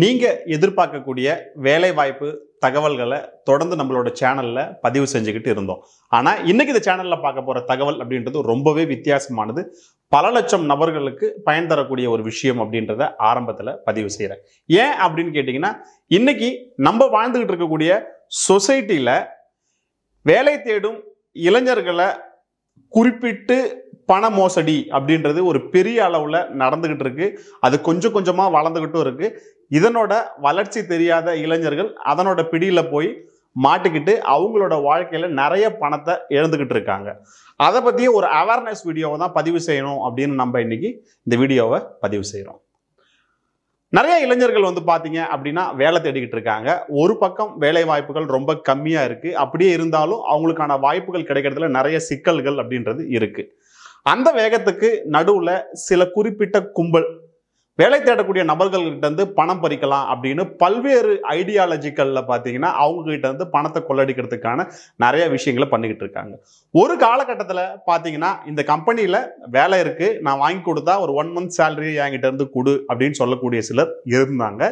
நீங்கள் எதிர்பார்க்கக்கூடிய வேலைவாய்ப்பு தகவல்களை தொடர்ந்து நம்மளோட சேனலில் பதிவு செஞ்சுக்கிட்டு இருந்தோம் ஆனால் இன்றைக்கி இந்த சேனலில் பார்க்க போகிற தகவல் அப்படின்றது ரொம்பவே வித்தியாசமானது பல லட்சம் நபர்களுக்கு பயன் தரக்கூடிய ஒரு விஷயம் அப்படின்றத ஆரம்பத்தில் பதிவு செய்கிறேன் ஏன் அப்படின்னு கேட்டிங்கன்னா இன்றைக்கி நம்ம வாழ்ந்துக்கிட்டு இருக்கக்கூடிய சொசைட்டியில் வேலை தேடும் இளைஞர்களை குறிப்பிட்டு பண மோசடி அப்படின்றது ஒரு பெரிய அளவில் நடந்துக்கிட்டு இருக்கு அது கொஞ்சம் கொஞ்சமாக வளர்ந்துக்கிட்டும் இருக்கு இதனோட வளர்ச்சி தெரியாத இளைஞர்கள் அதனோட பிடியில் போய் மாட்டிக்கிட்டு அவங்களோட வாழ்க்கையில் நிறைய பணத்தை இழந்துக்கிட்டு இருக்காங்க அதை பற்றி ஒரு அவேர்னஸ் வீடியோவை தான் பதிவு செய்யணும் அப்படின்னு நம்ம இன்றைக்கி இந்த வீடியோவை பதிவு செய்கிறோம் நிறைய இளைஞர்கள் வந்து பார்த்தீங்க அப்படின்னா வேலை தேடிக்கிட்டு இருக்காங்க ஒரு பக்கம் வேலை வாய்ப்புகள் ரொம்ப கம்மியாக இருக்குது அப்படியே இருந்தாலும் அவங்களுக்கான வாய்ப்புகள் கிடைக்கிறதுல நிறைய சிக்கல்கள் அப்படின்றது இருக்குது அந்த வேகத்துக்கு நடுவில் சில குறிப்பிட்ட கும்பல் வேலை தேடக்கூடிய நபர்கள்கிட்ட இருந்து பணம் பறிக்கலாம் அப்படின்னு பல்வேறு ஐடியாலஜிக்கலில் பார்த்தீங்கன்னா அவங்ககிட்ட இருந்து பணத்தை கொள்ளடிக்கிறதுக்கான நிறைய விஷயங்களை பண்ணிக்கிட்டு இருக்காங்க ஒரு காலகட்டத்தில் பார்த்தீங்கன்னா இந்த கம்பெனியில் வேலை இருக்குது நான் வாங்கி கொடுத்தா ஒரு ஒன் மந்த் சேலரி என்கிட்ட இருந்து கொடு அப்படின்னு சொல்லக்கூடிய சிலர் இருந்தாங்க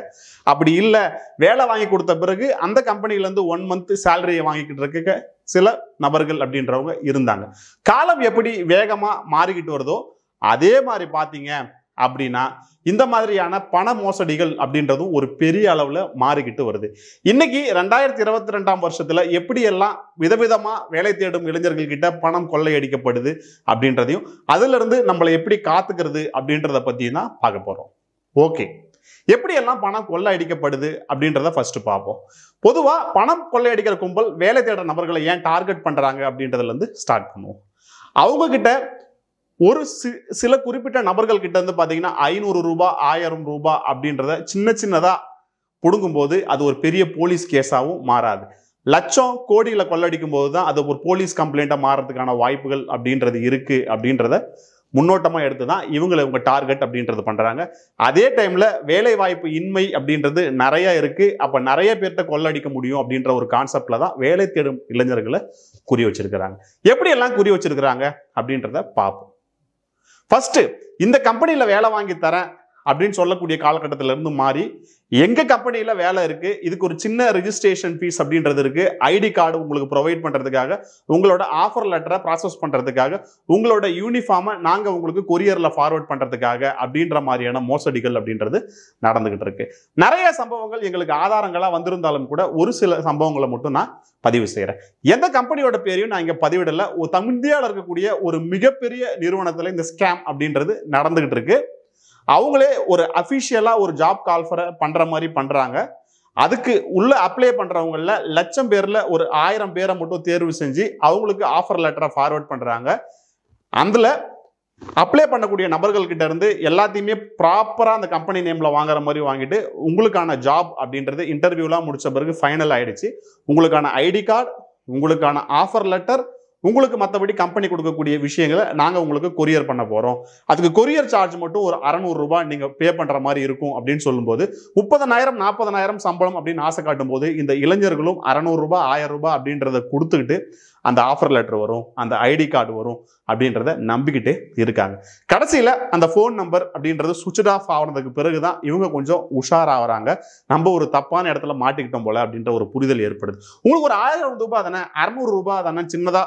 அப்படி இல்லை வேலை வாங்கி கொடுத்த பிறகு அந்த கம்பெனியிலேருந்து ஒன் மந்த் சேலரியை வாங்கிக்கிட்டு இருக்க சில நபர்கள் அப்படின்றவங்க இருந்தாங்க காலம் எப்படி வேகமாக மாறிக்கிட்டு வருதோ அதே மாதிரி பார்த்தீங்க அப்படின்னா இந்த மாதிரியான பண மோசடிகள் அப்படின்றதும் ஒரு பெரிய அளவில் மாறிக்கிட்டு வருது இன்னைக்கு ரெண்டாயிரத்தி இருபத்தி ரெண்டாம் வருஷத்தில் எப்படியெல்லாம் விதவிதமாக வேலை தேடும் இளைஞர்கள் கிட்ட பணம் கொள்ளையடிக்கப்படுது அப்படின்றதையும் அதிலிருந்து நம்மளை எப்படி காத்துக்கிறது அப்படின்றத பற்றியும் தான் பார்க்க போகிறோம் ஓகே எப்படியெல்லாம் பணம் கொள்ளை அடிக்கப்படுது அப்படின்றத ஃபர்ஸ்ட் பார்ப்போம் பொதுவாக பணம் கொள்ளையடிக்கிற கும்பல் வேலை தேடுற நபர்களை ஏன் டார்கெட் பண்ணுறாங்க அப்படின்றதுலேருந்து ஸ்டார்ட் பண்ணுவோம் அவங்க கிட்ட ஒரு சில குறிப்பிட்ட நபர்கள் கிட்ட வந்து பார்த்தீங்கன்னா ஐநூறு ரூபாய் ஆயிரம் ரூபாய் அப்படின்றத சின்ன சின்னதாக பிடுங்கும்போது அது ஒரு பெரிய போலீஸ் கேஸாகவும் மாறாது லட்சம் கோடியில் கொள்ளடிக்கும் போது தான் அது ஒரு போலீஸ் கம்ப்ளைண்ட்டாக மாறதுக்கான வாய்ப்புகள் அப்படின்றது இருக்குது அப்படின்றத முன்னோட்டமாக எடுத்து தான் இவங்களை இவங்க டார்கெட் அப்படின்றது பண்ணுறாங்க அதே டைமில் வேலை வாய்ப்பு இன்மை அப்படின்றது நிறையா இருக்குது அப்போ நிறைய பேர்த்த கொள்ளடிக்க முடியும் அப்படின்ற ஒரு கான்செப்டில் தான் வேலை தேடும் இளைஞர்களை குறி வச்சிருக்கிறாங்க எப்படியெல்லாம் குறி வச்சிருக்கிறாங்க அப்படின்றத பார்ப்போம் ஃபஸ்ட்டு இந்த கம்பெனியில் வேலை வாங்கி தரேன் அப்படின்னு சொல்லக்கூடிய இருந்து மாறி எங்கள் கம்பெனியில் வேலை இருக்குது இதுக்கு ஒரு சின்ன ரிஜிஸ்ட்ரேஷன் ஃபீஸ் அப்படின்றது இருக்குது ஐடி கார்டு உங்களுக்கு ப்ரொவைட் பண்ணுறதுக்காக உங்களோட ஆஃபர் லெட்டரை ப்ராசஸ் பண்ணுறதுக்காக உங்களோட யூனிஃபார்மை நாங்கள் உங்களுக்கு கொரியரில் ஃபார்வர்ட் பண்ணுறதுக்காக அப்படின்ற மாதிரியான மோசடிகள் அப்படின்றது நடந்துகிட்டு இருக்கு நிறைய சம்பவங்கள் எங்களுக்கு ஆதாரங்களாக வந்திருந்தாலும் கூட ஒரு சில சம்பவங்களை மட்டும் நான் பதிவு செய்கிறேன் எந்த கம்பெனியோட பேரையும் நான் இங்கே பதிவிடலை தமிழ் இந்தியாவில் இருக்கக்கூடிய ஒரு மிகப்பெரிய நிறுவனத்தில் இந்த ஸ்கேம் அப்படின்றது நடந்துக்கிட்டு இருக்குது அவங்களே ஒரு அஃபிஷியலாக ஒரு ஜாப் கால்ஃபரை பண்ணுற மாதிரி பண்ணுறாங்க அதுக்கு உள்ள அப்ளை பண்ணுறவங்களில் லட்சம் பேரில் ஒரு ஆயிரம் பேரை மட்டும் தேர்வு செஞ்சு அவங்களுக்கு ஆஃபர் லெட்டரை ஃபார்வேர்ட் பண்ணுறாங்க அதில் அப்ளை பண்ணக்கூடிய நபர்கள்கிட்ட இருந்து எல்லாத்தையுமே ப்ராப்பராக அந்த கம்பெனி நேமில் வாங்குற மாதிரி வாங்கிட்டு உங்களுக்கான ஜாப் அப்படின்றது இன்டர்வியூலாம் முடித்த பிறகு ஃபைனல் ஆகிடுச்சு உங்களுக்கான ஐடி கார்டு உங்களுக்கான ஆஃபர் லெட்டர் உங்களுக்கு மற்றபடி கம்பெனி கொடுக்கக்கூடிய விஷயங்களை நாங்கள் உங்களுக்கு கொரியர் பண்ண போகிறோம் அதுக்கு கொரியர் சார்ஜ் மட்டும் ஒரு அறநூறுரூபா நீங்கள் பே பண்ணுற மாதிரி இருக்கும் அப்படின்னு சொல்லும்போது முப்பதனாயிரம் நாற்பதனாயிரம் சம்பளம் அப்படின்னு ஆசை காட்டும் போது இந்த இளைஞர்களும் அறநூறுரூபா ஆயிரம் ரூபாய் அப்படின்றத கொடுத்துக்கிட்டு அந்த ஆஃபர் லெட்டர் வரும் அந்த ஐடி கார்டு வரும் அப்படின்றத நம்பிக்கிட்டே இருக்காங்க கடைசியில் அந்த ஃபோன் நம்பர் அப்படின்றது சுவிட்ச் ஆஃப் ஆகுறதுக்கு பிறகு தான் இவங்க கொஞ்சம் உஷாராகிறாங்க நம்ம ஒரு தப்பான இடத்துல மாட்டிக்கிட்டோம் போல அப்படின்ற ஒரு புரிதல் ஏற்படுது உங்களுக்கு ஒரு ஆயிரம் ரூபாய் தானே அறநூறு ரூபாய் தானே சின்னதாக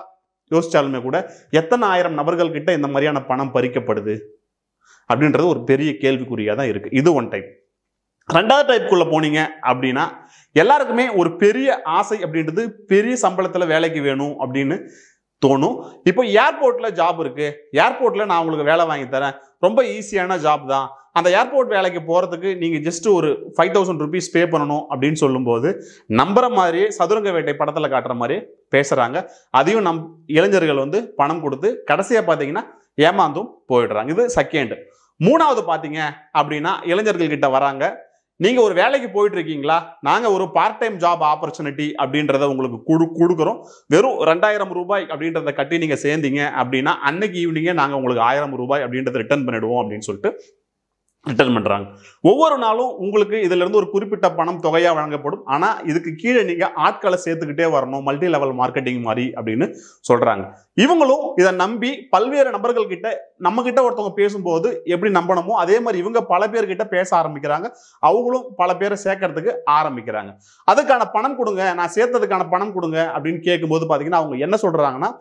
யோசிச்சாலுமே கூட எத்தனை ஆயிரம் நபர்கள் கிட்ட இந்த மாதிரியான பணம் பறிக்கப்படுது அப்படின்றது ஒரு பெரிய கேள்விக்குறியாக தான் இருக்குது இது ஒன் டைப் ரெண்டாவது டைப்புக்குள்ளே போனீங்க அப்படின்னா எல்லாருக்குமே ஒரு பெரிய ஆசை அப்படின்றது பெரிய சம்பளத்தில் வேலைக்கு வேணும் அப்படின்னு தோணும் இப்போ ஏர்போர்ட்டில் ஜாப் இருக்குது ஏர்போர்ட்டில் நான் உங்களுக்கு வேலை வாங்கி தரேன் ரொம்ப ஈஸியான ஜாப் தான் அந்த ஏர்போர்ட் வேலைக்கு போகிறதுக்கு நீங்கள் ஜஸ்ட் ஒரு ஃபைவ் தௌசண்ட் ருபீஸ் பே பண்ணணும் அப்படின்னு சொல்லும்போது நம்புற மாதிரியே சதுரங்க வேட்டை படத்தில் காட்டுற மாதிரி பேசுகிறாங்க அதையும் நம் இளைஞர்கள் வந்து பணம் கொடுத்து கடைசியாக பார்த்தீங்கன்னா ஏமாந்தும் போயிடுறாங்க இது செகண்ட் மூணாவது பார்த்தீங்க அப்படின்னா இளைஞர்கள் கிட்ட வராங்க நீங்கள் ஒரு வேலைக்கு போயிட்டு இருக்கீங்களா நாங்கள் ஒரு பார்ட் டைம் ஜாப் ஆப்பர்ச்சுனிட்டி அப்படின்றத உங்களுக்கு கொடு கொடுக்குறோம் வெறும் ரெண்டாயிரம் ரூபாய் அப்படின்றத கட்டி நீங்கள் சேர்ந்தீங்க அப்படின்னா அன்னைக்கு ஈவினிங்கே நாங்கள் உங்களுக்கு ஆயிரம் ரூபாய் அப்படின்றத ரிட்டர்ன் பண்ணிடுவோம் அப்படின்னு சொல்லிட்டு ரிட்டர்ன் பண்ணுறாங்க ஒவ்வொரு நாளும் உங்களுக்கு இதிலிருந்து ஒரு குறிப்பிட்ட பணம் தொகையாக வழங்கப்படும் ஆனால் இதுக்கு கீழே நீங்கள் ஆட்களை சேர்த்துக்கிட்டே வரணும் மல்டி லெவல் மார்க்கெட்டிங் மாதிரி அப்படின்னு சொல்கிறாங்க இவங்களும் இதை நம்பி பல்வேறு நபர்கள் கிட்ட நம்ம கிட்ட ஒருத்தவங்க பேசும்போது எப்படி நம்பணுமோ அதே மாதிரி இவங்க பல பேர்கிட்ட பேச ஆரம்பிக்கிறாங்க அவங்களும் பல பேரை சேர்க்கறதுக்கு ஆரம்பிக்கிறாங்க அதுக்கான பணம் கொடுங்க நான் சேர்த்ததுக்கான பணம் கொடுங்க அப்படின்னு கேட்கும்போது பார்த்தீங்கன்னா அவங்க என்ன சொல்கிறாங்கன்னா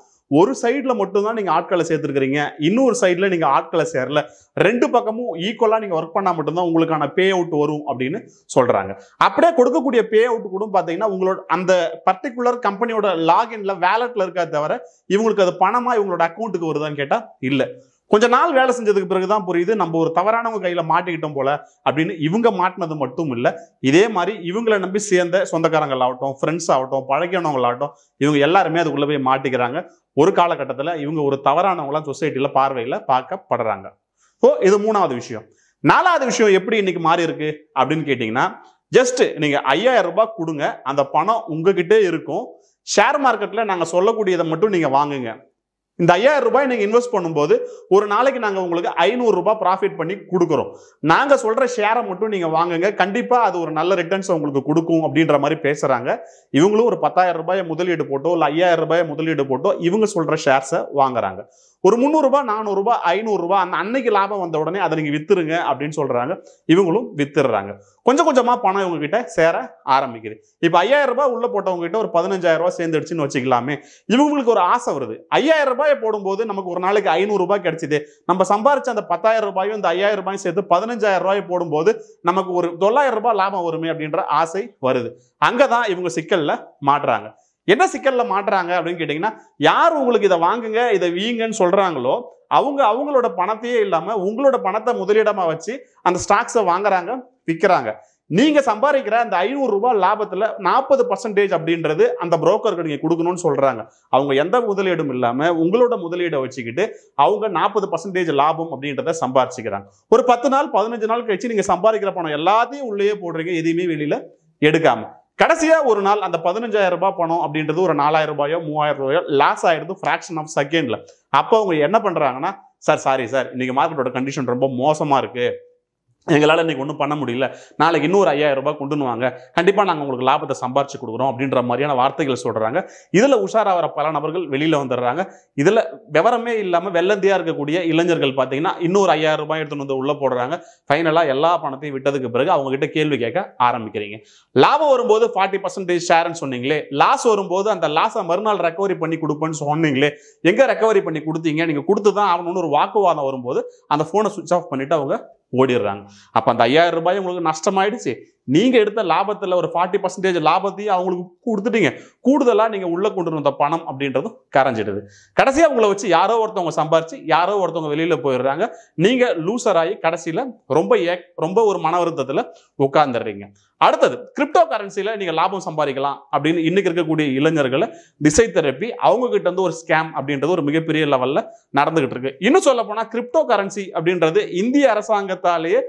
ஒரு சைடில் மட்டும்தான் நீங்கள் ஆட்களை சேர்த்துருக்கிறீங்க இன்னொரு சைடில் நீங்கள் ஆட்களை சேரல ரெண்டு பக்கமும் ஈக்குவலாக நீங்கள் ஒர்க் பண்ணால் மட்டும்தான் உங்களுக்கான பே அவுட் வரும் அப்படின்னு சொல்கிறாங்க அப்படியே கொடுக்கக்கூடிய பே அவுட் கூட பார்த்தீங்கன்னா உங்களோட அந்த பர்டிகுலர் கம்பெனியோட லாகின்ல வேலட்டில் இருக்கா தவிர இவங்களுக்கு அது பணமாக இவங்களோட அக்கௌண்ட்டுக்கு வருதான்னு கேட்டால் இல்லை கொஞ்ச நாள் வேலை செஞ்சதுக்கு பிறகு தான் புரியுது நம்ம ஒரு தவறானவங்க கையில் மாட்டிக்கிட்டோம் போல அப்படின்னு இவங்க மாட்டினது மட்டும் இல்லை இதே மாதிரி இவங்களை நம்பி சேர்ந்த சொந்தக்காரங்களாகட்டும் ஃப்ரெண்ட்ஸ் ஆகட்டும் பழகினவங்களாகட்டும் இவங்க எல்லாருமே அதுக்குள்ளே போய் மாட்டிக்கிறாங்க ஒரு காலகட்டத்தில் இவங்க ஒரு தவறானவங்களாம் சொசைட்டியில் பார்வையில் பார்க்கப்படுறாங்க ஸோ இது மூணாவது விஷயம் நாலாவது விஷயம் எப்படி இன்னைக்கு மாறி இருக்கு அப்படின்னு கேட்டிங்கன்னா ஜஸ்ட் நீங்கள் ஐயாயிரம் ரூபாய் கொடுங்க அந்த பணம் உங்ககிட்டே இருக்கும் ஷேர் மார்க்கெட்டில் நாங்கள் சொல்லக்கூடியதை மட்டும் நீங்கள் வாங்குங்க இந்த ஐயாயிரம் ரூபாய் நீங்கள் இன்வெஸ்ட் பண்ணும்போது ஒரு நாளைக்கு நாங்கள் உங்களுக்கு ஐநூறுரூபா ப்ராஃபிட் பண்ணி கொடுக்குறோம் நாங்கள் சொல்கிற ஷேரை மட்டும் நீங்கள் வாங்குங்க கண்டிப்பாக அது ஒரு நல்ல ரிட்டர்ன்ஸ் உங்களுக்கு கொடுக்கும் அப்படின்ற மாதிரி பேசுகிறாங்க இவங்களும் ஒரு பத்தாயிரம் ரூபாயை முதலீடு போட்டோ இல்லை ஐயாயிரம் ரூபாயை முதலீடு போட்டோ இவங்க சொல்கிற ஷேர்ஸை வாங்குறாங்க ஒரு முந்நூறுரூபா நானூறுரூபா ஐநூறுரூபா அந்த அன்னைக்கு லாபம் வந்த உடனே அதை நீங்கள் வித்துருங்க அப்படின்னு சொல்கிறாங்க இவங்களும் வித்துடுறாங்க கொஞ்சம் கொஞ்சமாக பணம் இவங்ககிட்ட சேர ஆரம்பிக்குது இப்போ ஐயாயிரம் ரூபாய் உள்ளே போட்டவங்ககிட்ட ஒரு பதினஞ்சாயிரம் ரூபாய் சேர்ந்துடுச்சுன்னு வச்சுக்கலாமே இவங்களுக்கு ஒரு ஆசை வருது ஐயாயிரம் ரூபாயை போடும்போது நமக்கு ஒரு நாளைக்கு ஐநூறுரூபா கிடைச்சிது நம்ம சம்பாரிச்ச அந்த பத்தாயிரம் ரூபாயும் இந்த ஐயாயிரம் ரூபாயும் சேர்த்து பதினஞ்சாயிரம் ரூபாய் போடும்போது நமக்கு ஒரு தொள்ளாயிரம் ரூபாய் லாபம் வருமே அப்படின்ற ஆசை வருது அங்கே தான் இவங்க சிக்கலில் மாட்டுறாங்க என்ன சிக்கல்ல மாட்டுறாங்க அப்படின்னு கேட்டீங்கன்னா யார் உங்களுக்கு இதை வாங்குங்க இதை வீங்கன்னு சொல்றாங்களோ அவங்க அவங்களோட பணத்தையே இல்லாம உங்களோட பணத்தை முதலீடமா வச்சு அந்த ஸ்டாக்ஸை வாங்குறாங்க விற்கிறாங்க நீங்க சம்பாதிக்கிற அந்த ஐநூறு ரூபாய் லாபத்துல நாற்பது பர்சன்டேஜ் அப்படின்றது அந்த புரோக்கருக்கு நீங்க கொடுக்கணும்னு சொல்றாங்க அவங்க எந்த முதலீடும் இல்லாம உங்களோட முதலீடை வச்சுக்கிட்டு அவங்க நாற்பது பர்சன்டேஜ் லாபம் அப்படின்றத சம்பாரிச்சுக்கிறாங்க ஒரு பத்து நாள் பதினஞ்சு நாள் கழிச்சு நீங்க சம்பாதிக்கிற பணம் எல்லாத்தையும் உள்ளேயே போடுறீங்க எதையுமே வெளியில எடுக்காம கடைசியா ஒரு நாள் அந்த பதினஞ்சாயிரம் ரூபாய் பணம் அப்படின்றது ஒரு நாலாயிரம் ரூபாயோ மூவாயிரம் ரூபாயோ லாஸ் ஆயிடுது ஃப்ராக்ஷன் ஆஃப் செகண்ட்ல அப்போ அவங்க என்ன பண்றாங்கன்னா சார் சாரி சார் இன்னைக்கு மார்க்கெட்டோட கண்டிஷன் ரொம்ப மோசமா இருக்கு எங்களால் இன்றைக்கி ஒன்றும் பண்ண முடியல நாளைக்கு இன்னொரு ஐயாயிரம் ரூபாய் கொண்டுனுவாங்க கண்டிப்பாக நாங்கள் உங்களுக்கு லாபத்தை சம்பாரிச்சு கொடுக்குறோம் அப்படின்ற மாதிரியான வார்த்தைகள் சொல்கிறாங்க இதில் உஷாராகிற பல நபர்கள் வெளியில் வந்துடுறாங்க இதில் விவரமே இல்லாமல் வெள்ளந்தியாக இருக்கக்கூடிய இளைஞர்கள் பார்த்தீங்கன்னா இன்னொரு ஐயாயிரம் ரூபாய் எடுத்துன்னு வந்து உள்ளே போடுறாங்க ஃபைனலாக எல்லா பணத்தையும் விட்டதுக்கு பிறகு அவங்ககிட்ட கேள்வி கேட்க ஆரம்பிக்கிறீங்க லாபம் வரும்போது ஃபார்ட்டி பர்சன்டேஜ் ஷேர்னு சொன்னீங்களே லாஸ் வரும்போது அந்த லாஸை மறுநாள் ரெக்கவரி பண்ணி கொடுப்பேன்னு சொன்னீங்களே எங்கே ரெக்கவரி பண்ணி கொடுத்தீங்க நீங்கள் கொடுத்து தான் ஆகணும்னு ஒரு வாக்குவாதம் வரும்போது அந்த ஃபோனை சுவிச் ஆஃப் பண்ணிவிட்டு அவங்க ஓடிடுறாங்க அப்போ அந்த ஐயாயிரம் ரூபாய் உங்களுக்கு நஷ்டமாயிடுச்சு நீங்க எடுத்த லாபத்துல ஒரு ஃபார்ட்டி பர்சன்டேஜ் லாபத்தையும் அவங்களுக்கு கொடுத்துட்டீங்க கூடுதலா நீங்க உள்ள கொண்டு வந்த பணம் அப்படின்றதும் கரைஞ்சிடுது கடைசியா அவங்கள வச்சு யாரோ ஒருத்தவங்க சம்பாரிச்சு யாரோ ஒருத்தவங்க வெளியில போயிடுறாங்க நீங்க லூசர் ஆகி கடைசியில ரொம்ப ரொம்ப ஒரு மன வருத்தத்துல உட்கார்ந்துடுறீங்க அடுத்தது கிரிப்டோ கரன்சியில் நீங்க லாபம் சம்பாதிக்கலாம் அப்படின்னு இன்னைக்கு இருக்கக்கூடிய இளைஞர்களை திசை திருப்பி அவங்க கிட்ட இருந்து ஒரு ஸ்கேம் அப்படின்றது ஒரு மிகப்பெரிய லெவல்ல நடந்துகிட்டு இருக்கு இன்னும் சொல்ல போனா கிரிப்டோ கரன்சி அப்படின்றது இந்திய அரசாங்கத்தாலேயே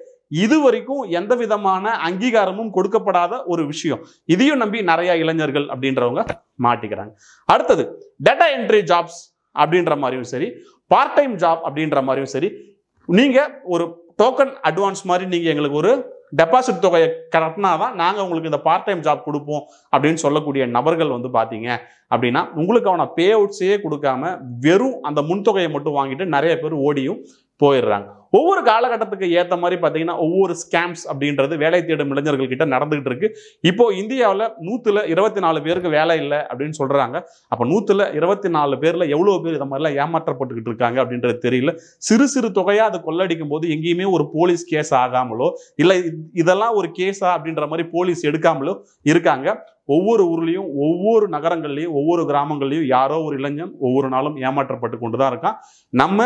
இது வரைக்கும் எந்த விதமான அங்கீகாரமும் கொடுக்கப்படாத ஒரு விஷயம் இதையும் நம்பி நிறைய இளைஞர்கள் அப்படின்றவங்க மாட்டிக்கிறாங்க அடுத்தது டேட்டா என்ட்ரி ஜாப்ஸ் அப்படின்ற மாதிரியும் சரி பார்ட் டைம் ஜாப் அப்படின்ற மாதிரியும் சரி நீங்க ஒரு டோக்கன் அட்வான்ஸ் மாதிரி நீங்க எங்களுக்கு ஒரு டெபாசிட் தொகையை கட்டினா தான் நாங்கள் உங்களுக்கு இந்த பார்ட் டைம் ஜாப் கொடுப்போம் அப்படின்னு சொல்லக்கூடிய நபர்கள் வந்து பார்த்தீங்க அப்படின்னா உங்களுக்கு அவனை பே அவுட்ஸே கொடுக்காம வெறும் அந்த முன்தொகையை மட்டும் வாங்கிட்டு நிறைய பேர் ஓடியும் போயிடுறாங்க ஒவ்வொரு காலகட்டத்துக்கு ஏற்ற மாதிரி பார்த்தீங்கன்னா ஒவ்வொரு ஸ்கேம்ஸ் அப்படின்றது வேலை தேடும் இளைஞர்கள் கிட்ட நடந்துகிட்டு இருக்கு இப்போ இந்தியாவில் நூற்றுல இருபத்தி நாலு பேருக்கு வேலை இல்லை அப்படின்னு சொல்றாங்க அப்போ நூற்றுல இருபத்தி நாலு பேர்ல எவ்வளோ பேர் இதை மாதிரிலாம் ஏமாற்றப்பட்டுக்கிட்டு இருக்காங்க அப்படின்றது தெரியல சிறு சிறு தொகையாக அதை கொள்ளடிக்கும் போது எங்கேயுமே ஒரு போலீஸ் கேஸ் ஆகாமலோ இல்லை இதெல்லாம் ஒரு கேஸா அப்படின்ற மாதிரி போலீஸ் எடுக்காமலோ இருக்காங்க ஒவ்வொரு ஊர்லேயும் ஒவ்வொரு நகரங்கள்லையும் ஒவ்வொரு கிராமங்கள்லையும் யாரோ ஒரு இளைஞன் ஒவ்வொரு நாளும் ஏமாற்றப்பட்டு கொண்டு தான் இருக்கான் நம்ம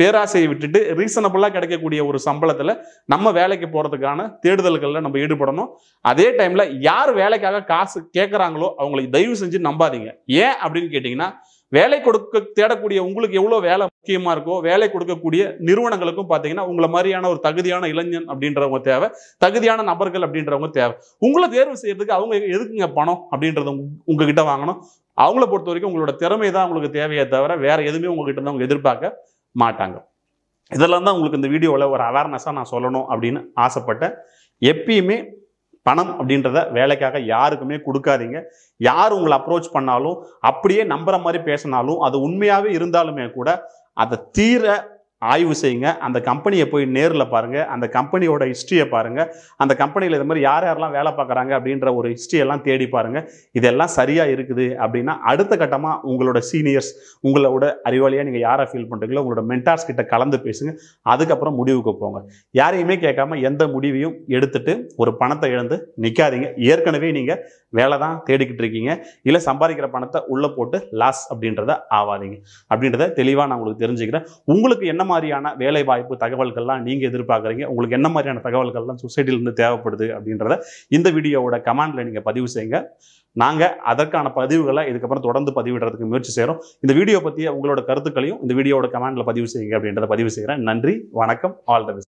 பேராசையை விட்டுட்டு ரீசனபுளாக கிடைக்கக்கூடிய ஒரு சம்பளத்தில் நம்ம வேலைக்கு போகிறதுக்கான தேடுதல்களில் நம்ம ஈடுபடணும் அதே டைமில் யார் வேலைக்காக காசு கேட்குறாங்களோ அவங்களுக்கு தயவு செஞ்சு நம்பாதீங்க ஏன் அப்படின்னு கேட்டிங்கன்னா வேலை கொடுக்க தேடக்கூடிய உங்களுக்கு எவ்வளோ வேலை முக்கியமாக இருக்கோ வேலை கொடுக்கக்கூடிய நிறுவனங்களுக்கும் பார்த்தீங்கன்னா உங்களை மாதிரியான ஒரு தகுதியான இளைஞன் அப்படின்றவங்க தேவை தகுதியான நபர்கள் அப்படின்றவங்க தேவை உங்களை தேர்வு செய்யறதுக்கு அவங்க எதுக்குங்க பணம் அப்படின்றத உங்ககிட்ட வாங்கணும் அவங்கள பொறுத்த வரைக்கும் உங்களோட திறமை தான் உங்களுக்கு தேவையை தவிர வேற எதுவுமே உங்ககிட்ட இருந்து அவங்க எதிர்பார்க்க மாட்டாங்க இதெல்லாம் தான் உங்களுக்கு இந்த வீடியோவில் ஒரு அவேர்னஸாக நான் சொல்லணும் அப்படின்னு ஆசைப்பட்டேன் எப்பயுமே பணம் அப்படின்றத வேலைக்காக யாருக்குமே கொடுக்காதீங்க யார் உங்களை அப்ரோச் பண்ணாலும் அப்படியே நம்புகிற மாதிரி பேசினாலும் அது உண்மையாகவே இருந்தாலுமே கூட அதை தீர ஆய்வு செய்யுங்க அந்த கம்பெனியை போய் நேரில் பாருங்கள் அந்த கம்பெனியோட ஹிஸ்ட்ரியை பாருங்கள் அந்த கம்பெனியில் இது மாதிரி யார் யாரெல்லாம் வேலை பார்க்குறாங்க அப்படின்ற ஒரு ஹிஸ்ட்ரியெல்லாம் தேடி பாருங்கள் இதெல்லாம் சரியாக இருக்குது அப்படின்னா அடுத்த கட்டமாக உங்களோட சீனியர்ஸ் உங்களோட அறிவாளியாக நீங்கள் யாரை ஃபீல் பண்ணுறீங்களோ உங்களோட மென்டார்ஸ் கிட்ட கலந்து பேசுங்க அதுக்கப்புறம் முடிவுக்கு போங்க யாரையுமே கேட்காம எந்த முடிவையும் எடுத்துட்டு ஒரு பணத்தை இழந்து நிற்காதீங்க ஏற்கனவே நீங்கள் வேலை தான் தேடிக்கிட்டு இருக்கீங்க இல்லை சம்பாதிக்கிற பணத்தை உள்ளே போட்டு லாஸ் அப்படின்றத ஆவாதீங்க அப்படின்றத தெளிவாக நான் உங்களுக்கு தெரிஞ்சுக்கிறேன் உங்களுக்கு என்னமா மாதிரியான வேலைவாய்ப்பு தகவல்கள்லாம் நீங்கள் எதிர்பார்க்குறீங்க உங்களுக்கு என்ன மாதிரியான தகவல்கள்லாம் சொசைட்டிலேருந்து தேவைப்படுது அப்படின்றத இந்த வீடியோவோட கமெண்டில் நீங்கள் பதிவு செய்யுங்க நாங்கள் அதற்கான பதிவுகளை இதுக்கப்புறம் தொடர்ந்து பதிவிடுறதுக்கு முயற்சி செய்கிறோம் இந்த வீடியோ பற்றிய உங்களோட கருத்துக்களையும் இந்த வீடியோட கமெண்டில் பதிவு செய்யுங்க அப்படின்றத பதிவு செய்கிறேன் நன்றி வணக்கம் ஆல் த பெஸ்ட்